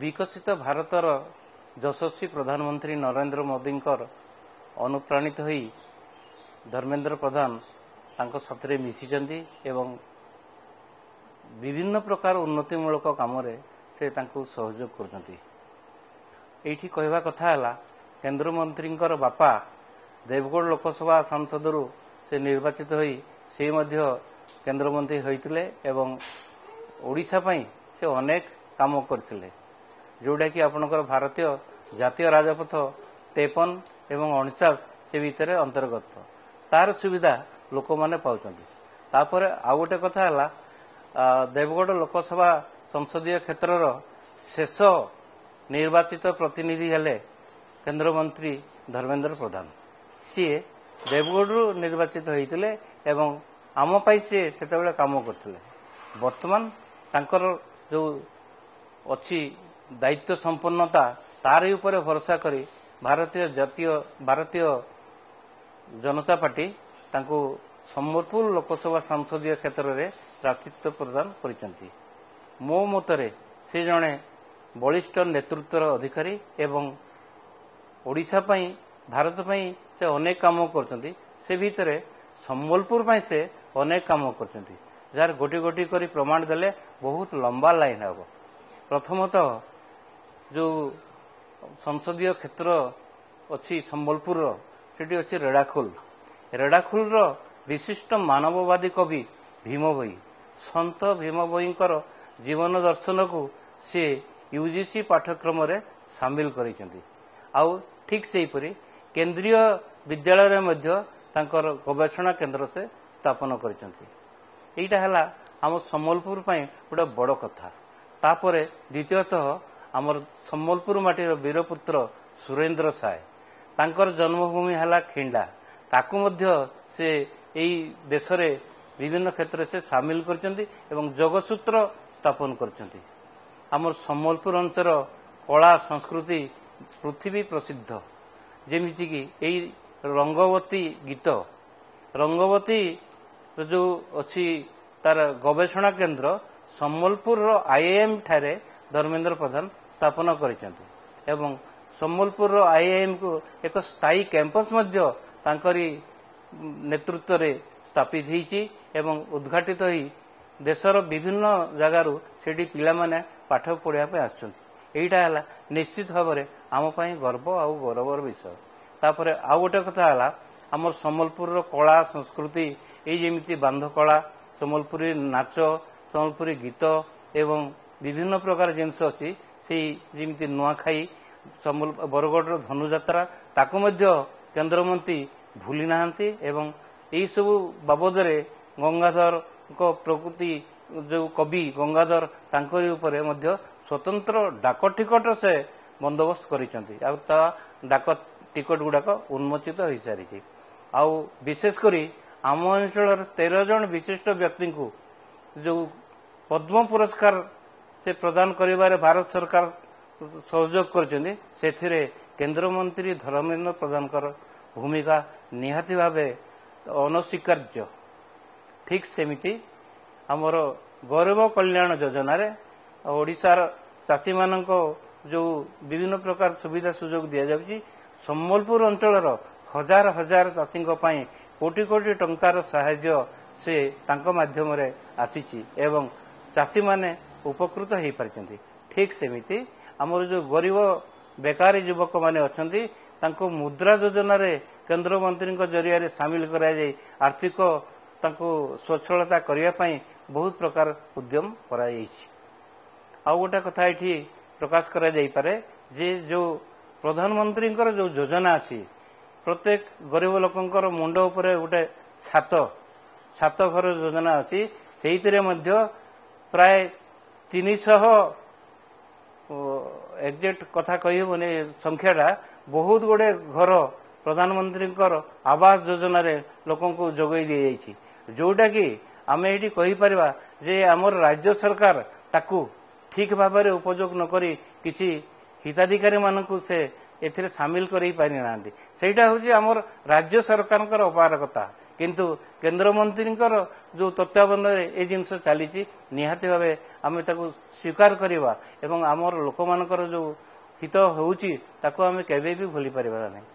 ବିକଶିତ ଭାରତର ଯଶସ୍ୱୀ ପ୍ରଧାନମନ୍ତ୍ରୀ ନରେନ୍ଦ୍ର ମୋଦିଙ୍କର ଅନୁପ୍ରାଣିତ ହୋଇ ଧର୍ମେନ୍ଦ୍ର ପ୍ରଧାନ ତାଙ୍କ ସାଥିରେ ମିଶିଛନ୍ତି ଏବଂ ବିଭିନ୍ନ ପ୍ରକାର ଉନ୍ନତିମୂଳକ କାମରେ ସେ ତାଙ୍କୁ ସହଯୋଗ କରୁଛନ୍ତି ଏଇଠି କହିବା କଥା ହେଲା କେନ୍ଦ୍ରମନ୍ତ୍ରୀଙ୍କର ବାପା ଦେବଗଡ଼ ଲୋକସଭା ସାଂସଦରୁ ସେ ନିର୍ବାଚିତ ହୋଇ ସେ ମଧ୍ୟ କେନ୍ଦ୍ରମନ୍ତ୍ରୀ ହୋଇଥିଲେ ଏବଂ ଓଡ଼ିଶା ପାଇଁ ସେ ଅନେକ କାମ କରିଥିଲେ ଯେଉଁଟାକି ଆପଣଙ୍କର ଭାରତୀୟ ଜାତୀୟ ରାଜପଥ ତେପନ ଏବଂ ଅଣଚାଶ ସେ ଭିତରେ ଅନ୍ତର୍ଗତ ତାର ସୁବିଧା ଲୋକମାନେ ପାଉଛନ୍ତି ତାପରେ ଆଉ ଗୋଟିଏ କଥା ହେଲା ଦେବଗଡ଼ ଲୋକସଭା ସଂସଦୀୟ କ୍ଷେତ୍ରର ଶେଷ ନିର୍ବାଚିତ ପ୍ରତିନିଧି ହେଲେ କେନ୍ଦ୍ରମନ୍ତ୍ରୀ ଧର୍ମେନ୍ଦ୍ର ପ୍ରଧାନ ସିଏ ଦେବଗଡ଼ରୁ ନିର୍ବାଚିତ ହୋଇଥିଲେ ଏବଂ ଆମ ପାଇଁ ସିଏ ସେତେବେଳେ କାମ କରିଥିଲେ ବର୍ତ୍ତମାନ ତାଙ୍କର ଯେଉଁ ଅଛି ଦାୟିତ୍ୱ ସମ୍ପନ୍ନତା ତାର ଉପରେ ଭରସା କରି ଭାରତୀୟ ଜାତୀୟ ଭାରତୀୟ ଜନତା ପାର୍ଟି ତାଙ୍କୁ ସମ୍ବଲପୁର ଲୋକସଭା ସଂସଦୀୟ କ୍ଷେତ୍ରରେ ପ୍ରାର୍ଥୀତ୍ୱ ପ୍ରଦାନ କରିଛନ୍ତି ମୋ ମତରେ ସେ ଜଣେ ବଳିଷ୍ଠ ନେତୃତ୍ୱର ଅଧିକାରୀ ଏବଂ ଓଡ଼ିଶା ପାଇଁ ଭାରତ ପାଇଁ ସେ ଅନେକ କାମ କରୁଛନ୍ତି ସେ ଭିତରେ ସମ୍ବଲପୁର ପାଇଁ ସେ ଅନେକ କାମ କରୁଛନ୍ତି ଯାହାର ଗୋଟିଏ ଗୋଟିଏ କରି ପ୍ରମାଣ ଦେଲେ ବହୁତ ଲମ୍ବା ଲାଇନ୍ ହେବ ପ୍ରଥମତଃ ଯେଉଁ ସଂସଦୀୟ କ୍ଷେତ୍ର ଅଛି ସମ୍ବଲପୁରର ସେଠି ଅଛି ରେଡ଼ାଖୋଲ ରେଡ଼ାଖୋଲର ବିଶିଷ୍ଟ ମାନବବାଦୀ କବି ଭୀମ ଭୋଇ ସନ୍ତ ଭୀମ ଭୋଇଙ୍କର ଜୀବନ ଦର୍ଶନକୁ ସେ ୟୁ ୟୁଜିସି ପାଠ୍ୟକ୍ରମରେ ସାମିଲ କରିଛନ୍ତି ଆଉ ଠିକ୍ ସେହିପରି କେନ୍ଦ୍ରୀୟ ବିଦ୍ୟାଳୟରେ ମଧ୍ୟ ତାଙ୍କର ଗବେଷଣା କେନ୍ଦ୍ର ସେ ସ୍ଥାପନ କରିଛନ୍ତି ଏଇଟା ହେଲା ଆମ ସମ୍ବଲପୁର ପାଇଁ ଗୋଟିଏ ବଡ଼ କଥା ତାପରେ ଦ୍ୱିତୀୟତଃ ଆମର ସମ୍ବଲପୁର ମାଟିର ବୀରପୁତ୍ର ସୁରେନ୍ଦ୍ର ସାଏ ତାଙ୍କର ଜନ୍ମଭୂମି ହେଲା ଖିଣ୍ଡା ତାକୁ ମଧ୍ୟ ସେ ଏଇ ଦେଶରେ ବିଭିନ୍ନ କ୍ଷେତ୍ରରେ ସେ ସାମିଲ କରିଛନ୍ତି ଏବଂ ଯୋଗସୂତ୍ର ସ୍ଥାପନ କରିଛନ୍ତି ଆମର ସମ୍ବଲପୁର ଅଞ୍ଚଳର କଳା ସଂସ୍କୃତି ପୃଥିବୀ ପ୍ରସିଦ୍ଧ ଯେମିତିକି ଏଇ ରଙ୍ଗବତୀ ଗୀତ ରଙ୍ଗବତୀର ଯେଉଁ ଅଛି ତାର ଗବେଷଣା କେନ୍ଦ୍ର ସମ୍ବଲପୁରର ଆଇଏଏମ୍ ଠାରେ ଧର୍ମେନ୍ଦ୍ର ପ୍ରଧାନ ସ୍ଥାପନ କରିଛନ୍ତି ଏବଂ ସମ୍ବଲପୁରର ଆଇଆଇଏମ୍କୁ ଏକ ସ୍ଥାୟୀ କ୍ୟାମ୍ପସ୍ ମଧ୍ୟ ତାଙ୍କରି ନେତୃତ୍ୱରେ ସ୍ଥାପିତ ହୋଇଛି ଏବଂ ଉଦ୍ଘାଟିତ ହୋଇ ଦେଶର ବିଭିନ୍ନ ଜାଗାରୁ ସେଠି ପିଲାମାନେ ପାଠ ପଢ଼ିବା ପାଇଁ ଆସୁଛନ୍ତି ଏଇଟା ହେଲା ନିଶ୍ଚିତ ଭାବରେ ଆମ ପାଇଁ ଗର୍ବ ଆଉ ଗୌରବର ବିଷୟ ତାପରେ ଆଉ ଗୋଟେ କଥା ହେଲା ଆମର ସମ୍ବଲପୁରର କଳା ସଂସ୍କୃତି ଏଇ ଯେମିତି ବାନ୍ଧ କଳା ସମ୍ବଲପୁରୀ ନାଚ ସମ୍ବଲପୁରୀ ଗୀତ ଏବଂ ବିଭିନ୍ନ ପ୍ରକାର ଜିନିଷ ଅଛି ସେଇ ଯେମିତି ନୂଆଖାଇ ବରଗଡ଼ର ଧନୁଯାତ୍ରା ତାକୁ ମଧ୍ୟ କେନ୍ଦ୍ରମନ୍ତ୍ରୀ ଭୁଲି ନାହାନ୍ତି ଏବଂ ଏହିସବୁ ବାବଦରେ ଗଙ୍ଗାଧରଙ୍କ ପ୍ରକୃତି ଯେଉଁ କବି ଗଙ୍ଗାଧର ତାଙ୍କ ଉପରେ ମଧ୍ୟ ସ୍ୱତନ୍ତ୍ର ଡାକ ଟିକଟର ସେ ବନ୍ଦୋବସ୍ତ କରିଛନ୍ତି ଆଉ ତା ଡାକ ଟିକଟ ଗୁଡ଼ାକ ଉନ୍ମୋଚିତ ହୋଇସାରିଛି ଆଉ ବିଶେଷ କରି ଆମ ଅଞ୍ଚଳର ତେର ଜଣ ବିଶିଷ୍ଟ ବ୍ୟକ୍ତିଙ୍କୁ ଯେଉଁ ପଦ୍ମ ପୁରସ୍କାର ସେ ପ୍ରଦାନ କରିବାରେ ଭାରତ ସରକାର ସହଯୋଗ କରିଛନ୍ତି ସେଥିରେ କେନ୍ଦ୍ରମନ୍ତ୍ରୀ ଧର୍ମେନ୍ଦ୍ର ପ୍ରଧାନଙ୍କର ଭୂମିକା ନିହାତି ଭାବେ ଅନସ୍ୱୀକାର୍ଯ୍ୟ ଠିକ୍ ସେମିତି ଆମର ଗରିବ କଲ୍ୟାଣ ଯୋଜନାରେ ଓଡ଼ିଶାର ଚାଷୀମାନଙ୍କ ଯେଉଁ ବିଭିନ୍ନ ପ୍ରକାର ସୁବିଧା ସୁଯୋଗ ଦିଆଯାଉଛି ସମ୍ବଲପୁର ଅଞ୍ଚଳର ହଜାର ହଜାର ଚାଷୀଙ୍କ ପାଇଁ କୋଟି କୋଟି ଟଙ୍କାର ସାହାଯ୍ୟ ସେ ତାଙ୍କ ମାଧ୍ୟମରେ ଆସିଛି ଏବଂ ଚାଷୀମାନେ ଉପକୃତ ହୋଇପାରିଛନ୍ତି ଠିକ୍ ସେମିତି ଆମର ଯେଉଁ ଗରିବ ବେକାରୀ ଯୁବକମାନେ ଅଛନ୍ତି ତାଙ୍କୁ ମୁଦ୍ରା ଯୋଜନାରେ କେନ୍ଦ୍ରମନ୍ତ୍ରୀଙ୍କ ଜରିଆରେ ସାମିଲ କରାଯାଇ ଆର୍ଥିକ ତାଙ୍କୁ ସ୍ୱଚ୍ଛଳତା କରିବା ପାଇଁ ବହୁତ ପ୍ରକାର ଉଦ୍ୟମ କରାଯାଇଛି ଆଉ ଗୋଟିଏ କଥା ଏଠି ପ୍ରକାଶ କରାଯାଇପାରେ ଯେ ଯେଉଁ ପ୍ରଧାନମନ୍ତ୍ରୀଙ୍କର ଯେଉଁ ଯୋଜନା ଅଛି ପ୍ରତ୍ୟେକ ଗରିବ ଲୋକଙ୍କର ମୁଣ୍ଡ ଉପରେ ଗୋଟିଏ ଛାତ ଛାତ ଘର ଯୋଜନା ଅଛି ସେଇଥିରେ ମଧ୍ୟ ପ୍ରାୟ ତିନିଶହ ଏକ୍ଜାକ୍ଟ କଥା କହିହେବନି ସଂଖ୍ୟାଟା ବହୁତ ଗୁଡ଼ିଏ ଘର ପ୍ରଧାନମନ୍ତ୍ରୀଙ୍କର ଆବାସ ଯୋଜନାରେ ଲୋକଙ୍କୁ ଯୋଗାଇ ଦିଆଯାଇଛି ଯେଉଁଟାକି ଆମେ ଏଇଠି କହିପାରିବା ଯେ ଆମର ରାଜ୍ୟ ସରକାର ତାକୁ ଠିକ୍ ଭାବରେ ଉପଯୋଗ ନ କରି କିଛି ହିତାଧିକାରୀମାନଙ୍କୁ ସେ ଏଥିରେ ସାମିଲ କରାଇ ପାରିନାହାନ୍ତି ସେଇଟା ହେଉଛି ଆମର ରାଜ୍ୟ ସରକାରଙ୍କର ଅପାରଗତା କିନ୍ତୁ କେନ୍ଦ୍ରମନ୍ତ୍ରୀଙ୍କର ଯେଉଁ ତତ୍ତ୍ୱାବଧାନରେ ଏ ଜିନିଷ ଚାଲିଛି ନିହାତି ଭାବେ ଆମେ ତାକୁ ସ୍ୱୀକାର କରିବା ଏବଂ ଆମର ଲୋକମାନଙ୍କର ଯେଉଁ ହିତ ହେଉଛି ତାକୁ ଆମେ କେବେ ବି ପାରିବା ନାହିଁ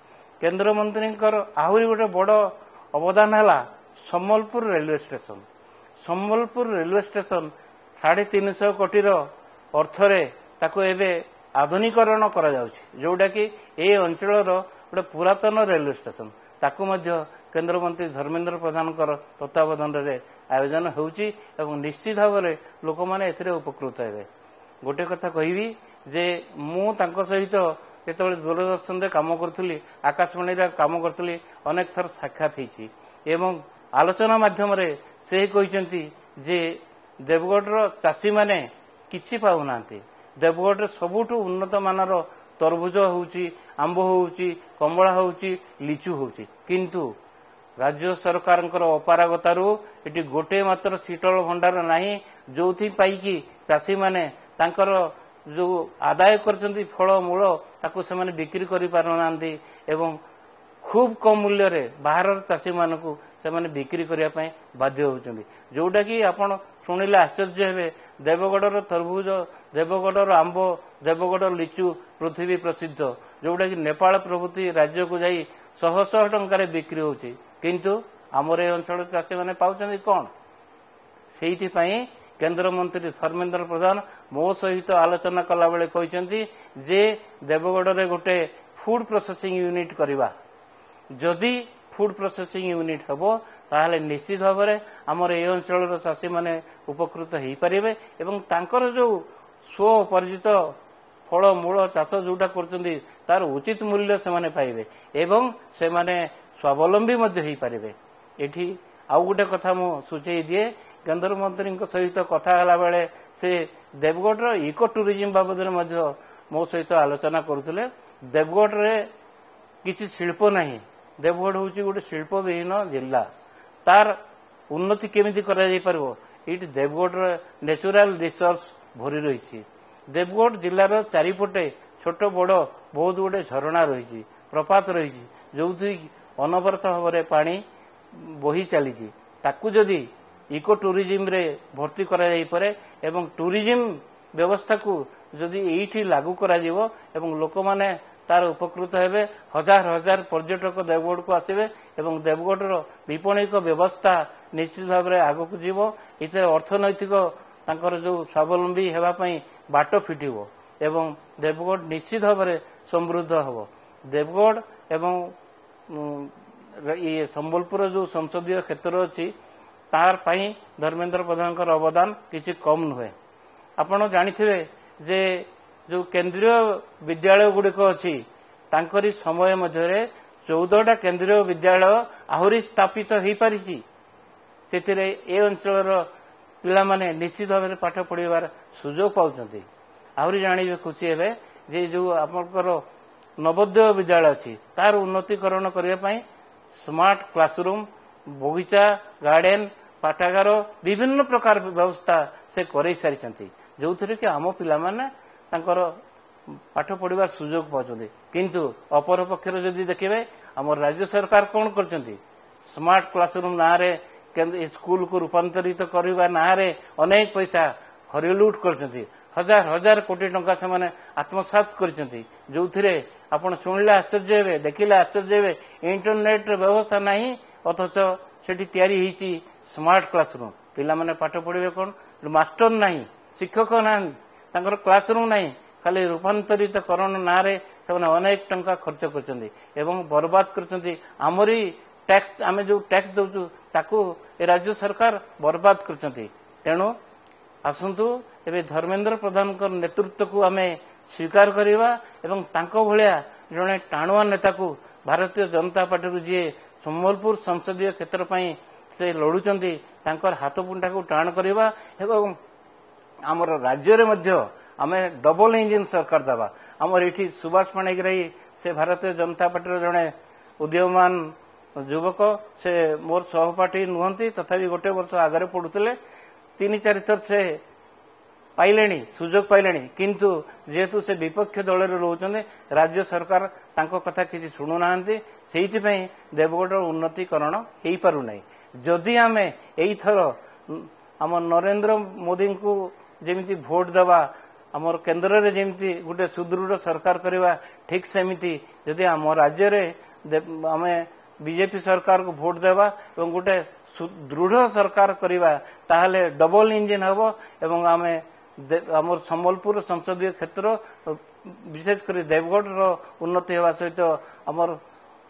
କେନ୍ଦ୍ରମନ୍ତ୍ରୀଙ୍କର ଆହୁରି ଗୋଟେ ବଡ଼ ଅବଦାନ ହେଲା Sambalpur railway station Sambalpur railway station ସାଢ଼େ ତିନିଶହ କୋଟିର ଅର୍ଥରେ ତାକୁ ଏବେ ଆଧୁନିକରଣ କରାଯାଉଛି ଯେଉଁଟାକି ଏ ଅଞ୍ଚଳର ଗୋଟେ ପୁରାତନ ରେଲୱେ ଷ୍ଟେସନ ତାକୁ ମଧ୍ୟ କେନ୍ଦ୍ରମନ୍ତ୍ରୀ ଧର୍ମେନ୍ଦ୍ର ପ୍ରଧାନଙ୍କର ତତ୍ତ୍ୱାବଧାନରେ ଆୟୋଜନ ହେଉଛି ଏବଂ ନିଶ୍ଚିତ ଭାବରେ ଲୋକମାନେ ଏଥିରେ ଉପକୃତ ହେବେ ଗୋଟିଏ କଥା କହିବି ଯେ ମୁଁ ତାଙ୍କ ସହିତ ଯେତେବେଳେ ଦୂରଦର୍ଶନରେ କାମ କରୁଥିଲି ଆକାଶବାଣୀରେ କାମ କରୁଥିଲି ଅନେକ ଥର ସାକ୍ଷାତ ହୋଇଛି ଏବଂ ଆଲୋଚନା ମାଧ୍ୟମରେ ସେ କହିଛନ୍ତି ଯେ ଦେବଗଡ଼ର ଚାଷୀମାନେ କିଛି ପାଉନାହାନ୍ତି ଦେବଗଡ଼ରେ ସବୁଠୁ ଉନ୍ନତମାନର ତରଭୁଜ ହେଉଛି ଆମ୍ବ ହେଉଛି କମଳା ହେଉଛି ଲିଚୁ ହେଉଛି କିନ୍ତୁ ରାଜ୍ୟ ସରକାରଙ୍କର ଅପାରଗତାରୁ ଏଠି ଗୋଟିଏ ମାତ୍ର ଶୀତଳ ଭଣ୍ଡାର ନାହିଁ ଯେଉଁଥିପାଇଁ କି ଚାଷୀମାନେ ତାଙ୍କର ଯେଉଁ ଆଦାୟ କରିଛନ୍ତି ଫଳ ମୂଳ ତାକୁ ସେମାନେ ବିକ୍ରି କରିପାରୁନାହାନ୍ତି ଏବଂ ଖୁବ୍ କମ୍ ମୂଲ୍ୟରେ ବାହାରର ଚାଷୀମାନଙ୍କୁ ସେମାନେ ବିକ୍ରି କରିବା ପାଇଁ ବାଧ୍ୟ ହେଉଛନ୍ତି ଯେଉଁଟାକି ଆପଣ ଶୁଣିଲେ ଆଶ୍ଚର୍ଯ୍ୟ ହେବେ ଦେବଗଡ଼ର ତରଭୁଜ ଦେବଗଡ଼ର ଆମ୍ବ ଦେବଗଡ଼ର ଲିଚୁ ପୃଥିବୀ ପ୍ରସିଦ୍ଧ ଯେଉଁଟାକି ନେପାଳ ପ୍ରଭୃତି ରାଜ୍ୟକୁ ଯାଇ ଶହ ଶହ ଟଙ୍କାରେ ବିକ୍ରି ହେଉଛି କିନ୍ତୁ ଆମର ଏ ଅଞ୍ଚଳର ଚାଷୀମାନେ ପାଉଛନ୍ତି କ'ଣ ସେଇଥିପାଇଁ କେନ୍ଦ୍ରମନ୍ତ୍ରୀ ଧର୍ମେନ୍ଦ୍ର ପ୍ରଧାନ ମୋ ସହିତ ଆଲୋଚନା କଲାବେଳେ କହିଛନ୍ତି ଯେ ଦେବଗଡ଼ରେ ଗୋଟେ ଫୁଡ଼୍ ପ୍ରୋସେସିଂ ୟୁନିଟ୍ କରିବା ଯଦି ଫୁଡ଼୍ ପ୍ରୋସେସିଂ ୟୁନିଟ୍ ହେବ ତାହେଲେ ନିଶ୍ଚିତ ଭାବରେ ଆମର ଏ ଅଞ୍ଚଳର ଚାଷୀମାନେ ଉପକୃତ ହୋଇପାରିବେ ଏବଂ ତାଙ୍କର ଯେଉଁ ସ୍ୱପରିଚିତ ଫଳମୂଳ ଚାଷ ଯେଉଁଟା କରୁଛନ୍ତି ତାର ଉଚିତ ମୂଲ୍ୟ ସେମାନେ ପାଇବେ ଏବଂ ସେମାନେ ସ୍ୱାବଲମ୍ବୀ ମଧ୍ୟ ହୋଇପାରିବେ ଏଠି ଆଉ ଗୋଟିଏ କଥା ମୁଁ ସୂଚାଇ ଦିଏ କେନ୍ଦ୍ରମନ୍ତ୍ରୀଙ୍କ ସହିତ କଥା ହେଲାବେଳେ ସେ ଦେବଗଡ଼ର ଇକୋ ଟୁରିଜିମ୍ ବାବଦରେ ମଧ୍ୟ ମୋ ସହିତ ଆଲୋଚନା କରୁଥିଲେ ଦେବଗଡ଼ରେ କିଛି ଶିଳ୍ପ ନାହିଁ ଦେବଗଡ଼ ହେଉଛି ଗୋଟିଏ ବିହୀନ ଜିଲ୍ଲା ତାର ଉନ୍ନତି କେମିତି କରାଯାଇପାରିବ ଏଇଠି ଦେବଗଡ଼ର ନ୍ୟାଚୁରାଲ ରିସୋର୍ସ ଭରି ରହିଛି ଦେବଗଡ଼ ଜିଲ୍ଲାର ଚାରିପଟେ ଛୋଟ ବଡ଼ ବହୁତ ଗୁଡ଼ିଏ ଝରଣା ରହିଛି ପ୍ରପାତ ରହିଛି ଯେଉଁଥି ଅନବରତ ଭାବରେ ପାଣି ବହି ଚାଲିଛି ତାକୁ ଯଦି ଇକୋ ଟୁରିଜିମରେ ଭର୍ତ୍ତି କରାଯାଇପାରେ ଏବଂ ଟୁରିଜିମ୍ ବ୍ୟବସ୍ଥାକୁ ଯଦି ଏଇଠି ଲାଗୁ କରାଯିବ ଏବଂ ଲୋକମାନେ ତାର ଉପକୃତ ହେବେ ହଜାର ହଜାର ପର୍ଯ୍ୟଟକ ଦେବଗଡ଼କୁ ଆସିବେ ଏବଂ ଦେବଗଡ଼ର ବିପଣିକ ବ୍ୟବସ୍ଥା ନିଶ୍ଚିତ ଭାବରେ ଆଗକୁ ଯିବ ଏଥିରେ ଅର୍ଥନୈତିକ ତାଙ୍କର ଯେଉଁ ସ୍ୱାବଲମ୍ବୀ ହେବା ପାଇଁ ବାଟ ଫିଟିବ ଏବଂ ଦେବଗଡ଼ ନିଶ୍ଚିତ ଭାବରେ ସମୃଦ୍ଧ ହେବ ଦେବଗଡ଼ ଏବଂ ସମ୍ବଲପୁର ଯେଉଁ ସଂସଦୀୟ କ୍ଷେତ୍ର ଅଛି ତାର ପାଇଁ ଧର୍ମେନ୍ଦ୍ର ପ୍ରଧାନଙ୍କର ଅବଦାନ କିଛି କମ୍ ନୁହେଁ ଆପଣ ଜାଣିଥିବେ ଯେ ଯେଉଁ କେନ୍ଦ୍ରୀୟ ବିଦ୍ୟାଳୟ ଗୁଡ଼ିକ ଅଛି ତାଙ୍କରି ସମୟ ମଧ୍ୟରେ ଚଉଦଟା କେନ୍ଦ୍ରୀୟ ବିଦ୍ୟାଳୟ ଆହୁରି ସ୍ଥାପିତ ହୋଇପାରିଛି ସେଥିରେ ଏ ଅଞ୍ଚଳର ପିଲାମାନେ ନିଶ୍ଚିତ ଭାବରେ ପାଠ ପଢ଼ିବାର ସୁଯୋଗ ପାଉଛନ୍ତି ଆହୁରି ଜାଣିବେ ଖୁସି ହେବେ ଯେ ଯେଉଁ ଆପଣଙ୍କର ନବୋଦୟ ବିଦ୍ୟାଳୟ ଅଛି ତାର ଉନ୍ନତିକରଣ କରିବା ପାଇଁ ସ୍ମାର୍ଟ କ୍ଲାସରୁମ୍ ବଗିଚା ଗାର୍ଡେନ ପାଠାଗାର ବିଭିନ୍ନ ପ୍ରକାର ବ୍ୟବସ୍ଥା ସେ କରେଇ ସାରିଛନ୍ତି ଯେଉଁଥିରେ କି ଆମ ପିଲାମାନେ ତାଙ୍କର ପାଠ ପଢ଼ିବାର ସୁଯୋଗ ପାଉଛନ୍ତି କିନ୍ତୁ ଅପରପକ୍ଷରେ ଯଦି ଦେଖିବେ ଆମର ରାଜ୍ୟ ସରକାର କ'ଣ କରିଛନ୍ତି ସ୍ମାର୍ଟ କ୍ଲାସରୁମ୍ ନାଁରେ ସ୍କୁଲକୁ ରୂପାନ୍ତରିତ କରିବା ନାଁରେ ଅନେକ ପଇସା ହରିଲୁଟ୍ କରିଛନ୍ତି ହଜାର ହଜାର କୋଟି ଟଙ୍କା ସେମାନେ ଆତ୍ମସାତ କରିଛନ୍ତି ଯେଉଁଥିରେ ଆପଣ ଶୁଣିଲେ ଆଶ୍ଚର୍ଯ୍ୟ ହେବେ ଦେଖିଲେ ଆଶ୍ଚର୍ଯ୍ୟ ହେବେ ଇଣ୍ଟରନେଟ୍ର ବ୍ୟବସ୍ଥା ନାହିଁ ଅଥଚ ସେଠି ତିଆରି ହୋଇଛି ସ୍ମାର୍ଟ କ୍ଲାସରୁମ୍ ପିଲାମାନେ ପାଠ ପଢ଼ିବେ କ'ଣ ମାଷ୍ଟର ନାହିଁ ଶିକ୍ଷକ ନାହାନ୍ତି ତାଙ୍କର କ୍ଲାସରୁମ୍ ନାହିଁ ଖାଲି ରୂପାନ୍ତରିତ କରଣ ନାଁରେ ସେମାନେ ଅନେକ ଟଙ୍କା ଖର୍ଚ୍ଚ କରିଛନ୍ତି ଏବଂ ବରବାଦ କରିଛନ୍ତି ଆମରି ଟ୍ୟାକ୍ସ ଆମେ ଯେଉଁ ଟ୍ୟାକ୍ସ ଦେଉଛୁ ତାକୁ ଏ ରାଜ୍ୟ ସରକାର ବରବାଦ କରିଛନ୍ତି ତେଣୁ ଆସନ୍ତୁ ଏବେ ଧର୍ମେନ୍ଦ୍ର ପ୍ରଧାନଙ୍କ ନେତୃତ୍ୱକୁ ଆମେ ସ୍ୱୀକାର କରିବା ଏବଂ ତାଙ୍କ ଭଳିଆ ଜଣେ ଟାଣୁଆ ନେତାକୁ ଭାରତୀୟ ଜନତା ପାର୍ଟିରୁ ଯିଏ ସମ୍ବଲପୁର ସଂସଦୀୟ କ୍ଷେତ୍ର ପାଇଁ ସେ ଲଢୁଛନ୍ତି ତାଙ୍କର ହାତପୁଣ୍ଠାକୁ ଟାଣ କରିବା ଏବଂ ଆମର ରାଜ୍ୟରେ ମଧ୍ୟ ଆମେ ଡବଲ ଇଞ୍ଜିନ୍ ସରକାର ଦେବା ଆମର ଏଠି ସୁବାସ ପାଣିଗ୍ରାହୀ ସେ ଭାରତୀୟ ଜନତା ପାର୍ଟିର ଜଣେ ଉଦୀୟମାନ ଯୁବକ ସେ ମୋର ସହପାଠୀ ନୁହନ୍ତି ତଥାପି ଗୋଟେ ବର୍ଷ ଆଗରେ ପଡ଼ୁଥିଲେ ତିନି ଚାରିଥର ସେ ପାଇଲେଣି ସୁଯୋଗ ପାଇଲେଣି କିନ୍ତୁ ଯେହେତୁ ସେ ବିପକ୍ଷ ଦଳରେ ରହୁଛନ୍ତି ରାଜ୍ୟ ସରକାର ତାଙ୍କ କଥା କିଛି ଶୁଣୁନାହାନ୍ତି ସେଇଥିପାଇଁ ଦେବଗଡ଼ର ଉନ୍ନତିକରଣ ହୋଇପାରୁନାହିଁ ଯଦି ଆମେ ଏଇଥର ଆମ ନରେନ୍ଦ୍ର ମୋଦିଙ୍କୁ ଯେମିତି ଭୋଟ୍ ଦେବା ଆମର କେନ୍ଦ୍ରରେ ଯେମିତି ଗୋଟିଏ ସୁଦୃଢ଼ ସରକାର କରିବା ଠିକ୍ ସେମିତି ଯଦି ଆମ ରାଜ୍ୟରେ ଆମେ ବିଜେପି ସରକାରକୁ ଭୋଟ ଦେବା ଏବଂ ଗୋଟେ ସୁଦୃଢ଼ ସରକାର କରିବା ତାହେଲେ ଡବଲ ଇଞ୍ଜିନ ହେବ ଏବଂ ଆମେ ଆମର ସମ୍ବଲପୁର ସଂସଦୀୟ କ୍ଷେତ୍ର ବିଶେଷ କରି ଦେବଗଡ଼ର ଉନ୍ନତି ହେବା ସହିତ ଆମର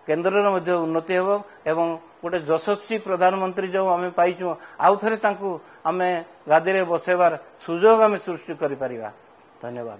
କେନ୍ଦ୍ରର ମଧ୍ୟ ଉନ୍ନତି ହେବ ଏବଂ ଗୋଟେ ଯଶସ୍ୱୀ ପ୍ରଧାନମନ୍ତ୍ରୀ ଯେଉଁ ଆମେ ପାଇଛୁ ଆଉ ଥରେ ତାଙ୍କୁ ଆମେ ଗାଦିରେ ବସେଇବାର ସୁଯୋଗ ଆମେ ସୃଷ୍ଟି କରିପାରିବା ଧନ୍ୟବାଦ